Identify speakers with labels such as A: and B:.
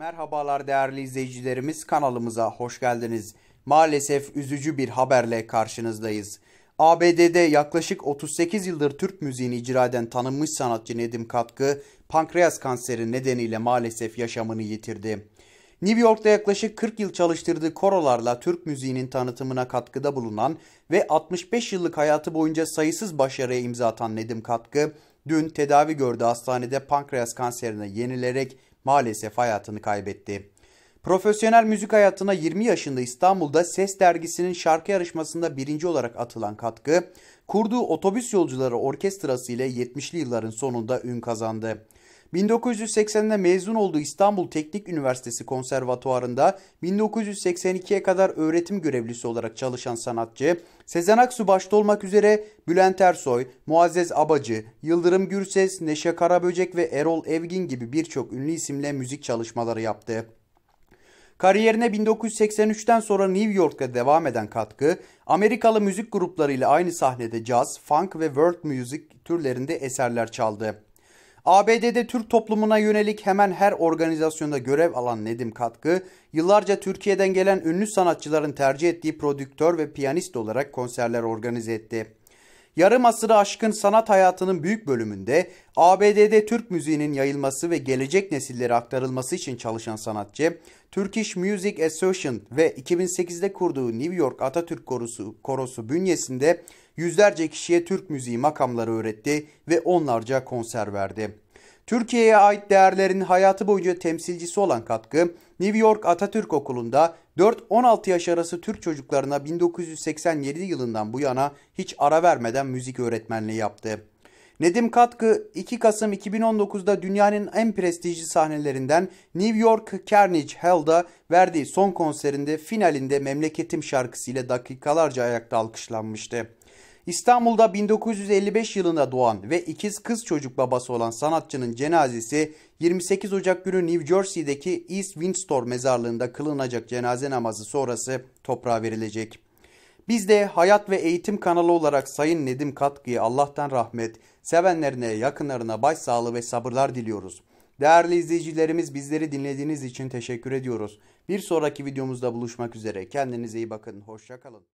A: Merhabalar değerli izleyicilerimiz kanalımıza hoş geldiniz. Maalesef üzücü bir haberle karşınızdayız. ABD'de yaklaşık 38 yıldır Türk müziğini icra eden tanınmış sanatçı Nedim Katkı pankreas kanseri nedeniyle maalesef yaşamını yitirdi. New York'ta yaklaşık 40 yıl çalıştırdığı korolarla Türk müziğinin tanıtımına katkıda bulunan ve 65 yıllık hayatı boyunca sayısız başarıya imza atan Nedim Katkı, dün tedavi gördü hastanede pankreas kanserine yenilerek maalesef hayatını kaybetti. Profesyonel müzik hayatına 20 yaşında İstanbul'da Ses dergisinin şarkı yarışmasında birinci olarak atılan katkı, kurduğu Otobüs Yolcuları Orkestrası ile 70'li yılların sonunda ün kazandı. 1980'de mezun olduğu İstanbul Teknik Üniversitesi Konservatuarında 1982'ye kadar öğretim görevlisi olarak çalışan sanatçı, Sezen Aksu başta olmak üzere Bülent Ersoy, Muazzez Abacı, Yıldırım Gürses, Neşe Karaböcek ve Erol Evgin gibi birçok ünlü isimle müzik çalışmaları yaptı. Kariyerine 1983'ten sonra New York'ta devam eden katkı, Amerikalı müzik gruplarıyla aynı sahnede jazz, funk ve world music türlerinde eserler çaldı. ABD'de Türk toplumuna yönelik hemen her organizasyonda görev alan Nedim Katkı, yıllarca Türkiye'den gelen ünlü sanatçıların tercih ettiği prodüktör ve piyanist olarak konserler organize etti. Yarım asırı aşkın sanat hayatının büyük bölümünde ABD'de Türk müziğinin yayılması ve gelecek nesillere aktarılması için çalışan sanatçı, Turkish Music Association ve 2008'de kurduğu New York Atatürk Korosu, Korosu bünyesinde yüzlerce kişiye Türk müziği makamları öğretti ve onlarca konser verdi. Türkiye'ye ait değerlerin hayatı boyunca temsilcisi olan katkı, New York Atatürk Okulu'nda 4-16 yaş arası Türk çocuklarına 1987 yılından bu yana hiç ara vermeden müzik öğretmenliği yaptı. Nedim Katkı 2 Kasım 2019'da dünyanın en prestijli sahnelerinden New York Carnegie Hall'da verdiği son konserinde finalinde Memleketim şarkısıyla dakikalarca ayakta alkışlanmıştı. İstanbul'da 1955 yılında doğan ve ikiz kız çocuk babası olan sanatçının cenazesi 28 Ocak günü New Jersey'deki East Windsor mezarlığında kılınacak cenaze namazı sonrası toprağa verilecek. Biz de Hayat ve Eğitim kanalı olarak Sayın Nedim katkıyı Allah'tan rahmet, sevenlerine, yakınlarına başsağlığı ve sabırlar diliyoruz. Değerli izleyicilerimiz bizleri dinlediğiniz için teşekkür ediyoruz. Bir sonraki videomuzda buluşmak üzere. Kendinize iyi bakın. Hoşçakalın.